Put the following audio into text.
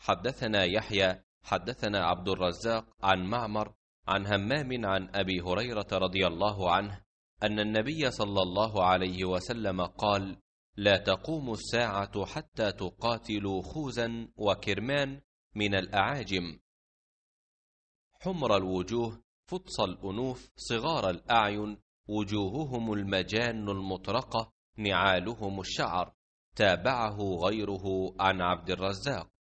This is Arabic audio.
حدثنا يحيى حدثنا عبد الرزاق عن معمر عن همام عن ابي هريره رضي الله عنه ان النبي صلى الله عليه وسلم قال لا تقوم الساعه حتى تقاتلوا خوزا وكرمان من الاعاجم حمر الوجوه فطس الانوف صغار الاعين وجوههم المجان المطرقه نعالهم الشعر تابعه غيره عن عبد الرزاق